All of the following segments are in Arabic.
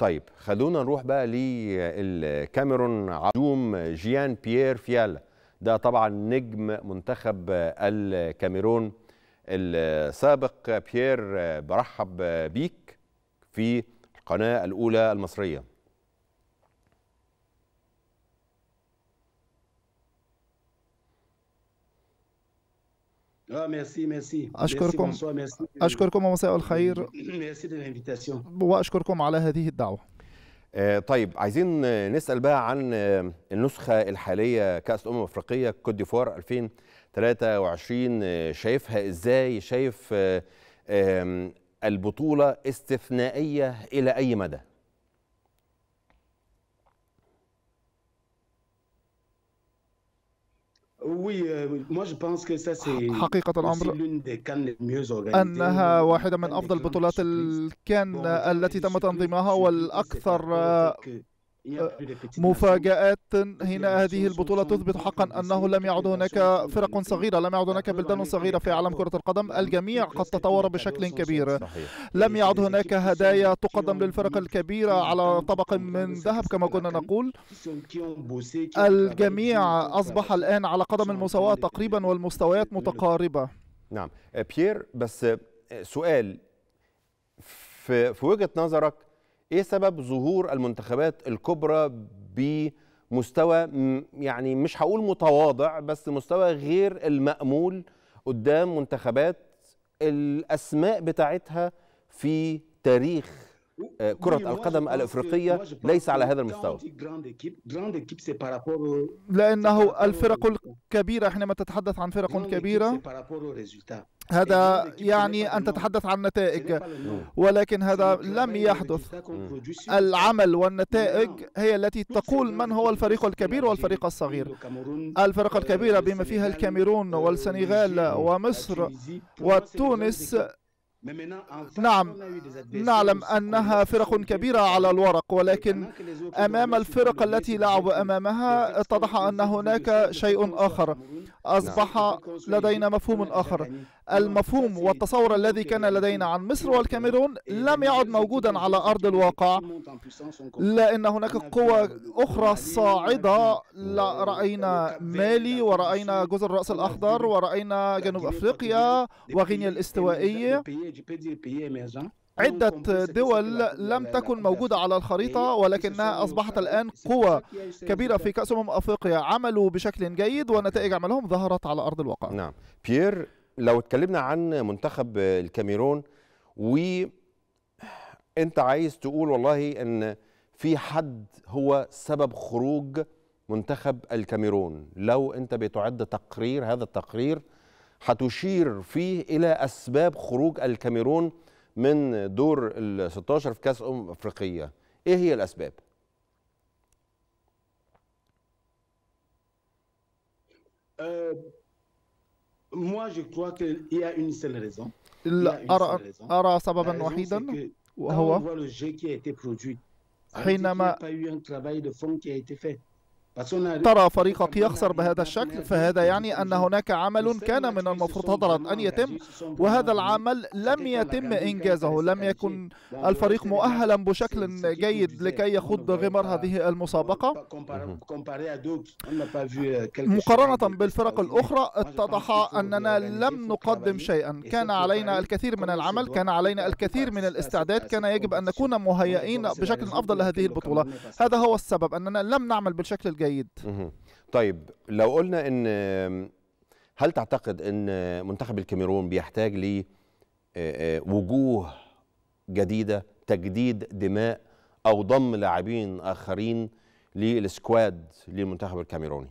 طيب خلونا نروح بقى للكاميرون عدوم جيان بيير فيالا ده طبعا نجم منتخب الكاميرون السابق بيير برحب بيك في القناة الأولى المصرية اه ميرسي ميرسي اشكركم اشكركم ومساء الخير ميرسي واشكركم على هذه الدعوه آه، طيب عايزين نسال بقى عن آه، النسخه الحاليه كاس الامم الافريقيه كوت ديفوار 2023 شايفها ازاي شايف آه، البطوله استثنائيه الى اي مدى Euh, حقيقة الأمر أنها واحدة من أفضل البطولات الكان التي تم تنظيمها والأكثر مفاجآت هنا هذه البطولة تثبت حقا أنه لم يعد هناك فرق صغيرة لم يعد هناك بلدان صغيرة في عالم كرة القدم الجميع قد تطور بشكل كبير لم يعد هناك هدايا تقدم للفرق الكبيرة على طبق من ذهب كما كنا نقول الجميع أصبح الآن على قدم المساواة تقريبا والمستويات متقاربة نعم بيير بس سؤال في وجهة نظرك ايه سبب ظهور المنتخبات الكبرى بمستوى يعني مش هقول متواضع بس مستوى غير المأمول قدام منتخبات الاسماء بتاعتها في تاريخ آه، كرة القدم الأفريقية ليس على هذا المستوى لأنه الفرق الكبيرة حينما تتحدث عن فرق كبيرة هذا يعني أن تتحدث عن نتائج ولكن هذا لم يحدث العمل والنتائج نعم. هي التي تقول من هو الفريق الكبير والفريق الصغير الفرق الكبيرة بما فيها الكاميرون والسنغال ومصر وتونس نعم نعلم أنها فرق كبيرة على الورق ولكن أمام الفرق التي لعبوا أمامها اتضح أن هناك شيء آخر أصبح لدينا مفهوم آخر المفهوم والتصور الذي كان لدينا عن مصر والكاميرون لم يعد موجودا على أرض الواقع لأن هناك قوى euh, أخرى صاعدة رأينا مالي ورأينا جزر الرأس الأخضر ورأينا جنوب أفريقيا وغينيا الاستوائية عدة دول لم تكن موجودة على الخريطة ولكنها أصبحت الآن قوى كبيرة في كأس أمم أفريقيا عملوا بشكل جيد ونتائج عملهم ظهرت على أرض الواقع نعم بيير لو اتكلمنا عن منتخب الكاميرون وانت عايز تقول والله ان في حد هو سبب خروج منتخب الكاميرون لو انت بتعد تقرير هذا التقرير هتشير فيه إلى أسباب خروج الكاميرون من دور ال 16 في كأس أمم أفريقية إيه هي الأسباب؟ أه، لا أرى, أرى سببا وحيدا وهو حينما ترى فريقك يخسر بهذا الشكل فهذا يعني أن هناك عمل كان من المفترض أن يتم وهذا العمل لم يتم إنجازه لم يكن الفريق مؤهلا بشكل جيد لكي يخوض غمار هذه المسابقة مقارنة بالفرق الأخرى اتضح أننا لم نقدم شيئا كان علينا الكثير من العمل كان علينا الكثير من الاستعداد كان يجب أن نكون مهيئين بشكل أفضل لهذه البطولة هذا هو السبب أننا لم نعمل بالشكل الجيد جيد طيب لو قلنا ان هل تعتقد ان منتخب الكاميرون بيحتاج ل وجوه جديده تجديد دماء او ضم لاعبين اخرين للسكواد للمنتخب الكاميروني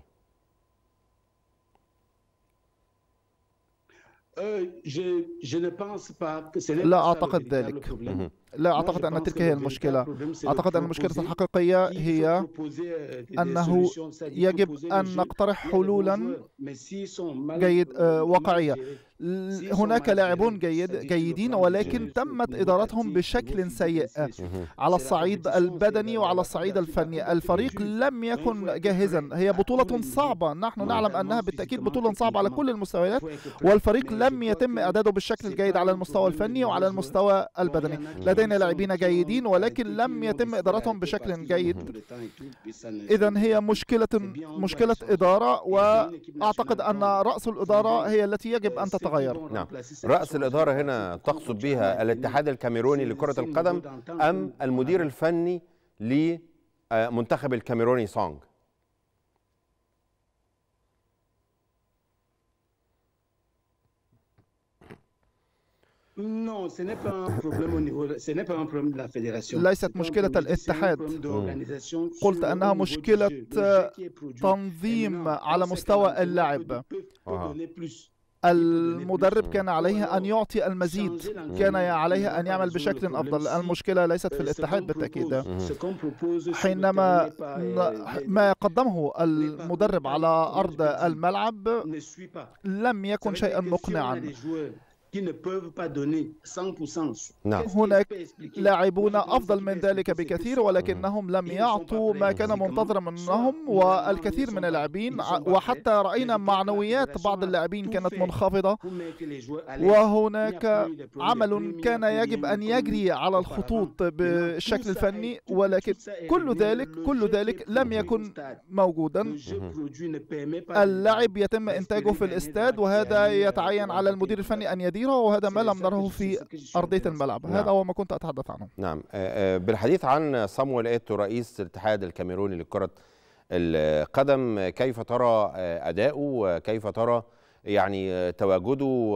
euh, لا اعتقد ذلك لا أعتقد أن تلك هي المشكلة أعتقد أن المشكلة الحقيقية هي أنه يجب أن نقترح حلولا جيد آه، واقعية هناك لاعبون جيد جيدين ولكن تمت إدارتهم بشكل سيء على الصعيد البدني وعلى الصعيد الفني الفريق لم يكن جاهزا هي بطولة صعبة نحن نعلم أنها بالتأكيد بطولة صعبة على كل المستويات والفريق لم يتم إعداده بالشكل الجيد على المستوى الفني وعلى المستوى البدني لدينا لاعبين جيدين ولكن لم يتم إدارتهم بشكل جيد إذا هي مشكلة مشكلة إدارة وأعتقد أن رأس الإدارة هي التي يجب أن تتغير نعم رأس الإدارة هنا تقصد بها الاتحاد الكاميروني لكرة القدم أم المدير الفني لمنتخب الكاميروني سونج Non, ce n'est pas un problème au niveau ce n'est pas un problème de la fédération. ليست مشكلة الاتحاد. Hmm. قلت أنها مشكلة تنظيم على مستوى اللعب. Hmm. المدرب كان عليه أن يعطي المزيد كان عليه أن يعمل بشكل أفضل المشكلة ليست في euh, الاتحاد بالتأكيد حينما euh, ما قدمه المدرب على أرض الملعب لم يكن شيئا مقنعا نعم. هناك لاعبون أفضل من ذلك بكثير ولكنهم لم يعطوا ما كان منتظرا منهم والكثير من اللاعبين وحتى رأينا معنويات بعض اللاعبين كانت منخفضة وهناك عمل كان يجب أن يجري على الخطوط بالشكل الفني ولكن كل ذلك كل ذلك لم يكن موجودا اللعب يتم إنتاجه في الاستاد وهذا يتعين على المدير الفني أن يدير تقديره وهذا ما لم نره في أرضية الملعب نعم. هذا هو ما كنت أتحدث عنه نعم آه، آه، بالحديث عن صامويل إيتو رئيس الاتحاد الكاميروني لكرة القدم كيف ترى آه، أداؤه كيف ترى يعني تواجده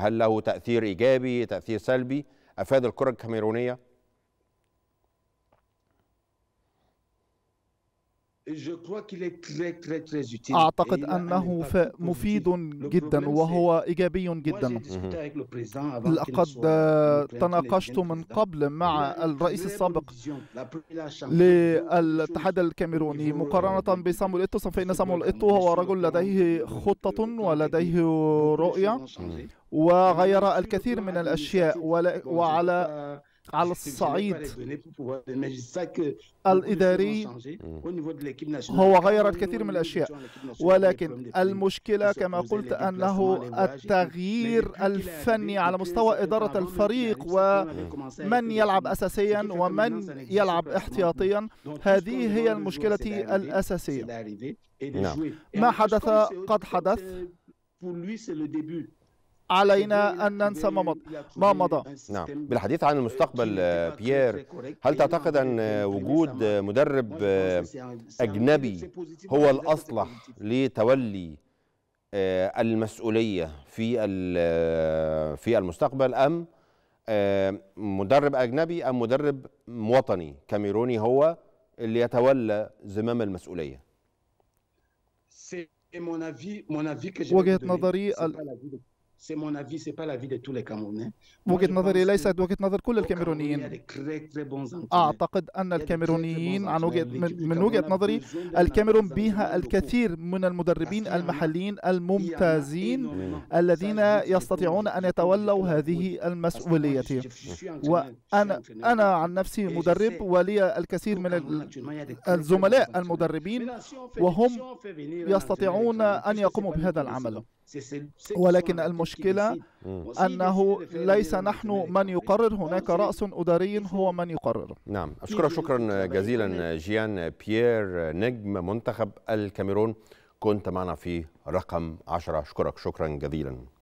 هل له تأثير إيجابي تأثير سلبي أفاد الكرة الكاميرونية أعتقد أنه مفيد جدا وهو إيجابي جدا لقد تناقشت من قبل مع الرئيس السابق للاتحاد الكاميروني مقارنة بسامو ايتو فإن سامو ايتو هو رجل لديه خطة ولديه رؤية وغير الكثير من الأشياء وعلى على الصعيد الإداري mm. هو غير الكثير من الأشياء ولكن المشكلة كما قلت أنه التغيير الفني على مستوى إدارة الفريق ومن يلعب أساسيا ومن يلعب احتياطيا هذه هي المشكلة الأساسية نعم. ما حدث قد حدث علينا أن ننسى ما مضى ما مضى نعم بالحديث عن المستقبل آه، بيير هل تعتقد أن وجود مدرب آه، أجنبي هو الأصلح لتولي آه، المسؤولية في في المستقبل أم مدرب أجنبي أم مدرب وطني كاميروني هو اللي يتولى زمام المسؤولية وجهة نظري سي مون افي سي با في دي تو لي كامونين وجهه نظري ليست وجهه نظر كل الكاميرونيين اعتقد ان الكاميرونيين عن وجهه من وجهه نظري الكاميرون بها الكثير من المدربين المحليين الممتازين الذين يستطيعون ان يتولوا هذه المسؤوليه وانا انا عن نفسي مدرب ولي الكثير من الزملاء المدربين وهم يستطيعون ان يقوموا بهذا العمل ولكن المشكلة أنه ليس نحن من يقرر هناك رأس أداري هو من يقرر نعم أشكرك شكرا جزيلا جيان بيير نجم منتخب الكاميرون كنت معنا في رقم عشرة أشكرك شكرا جزيلا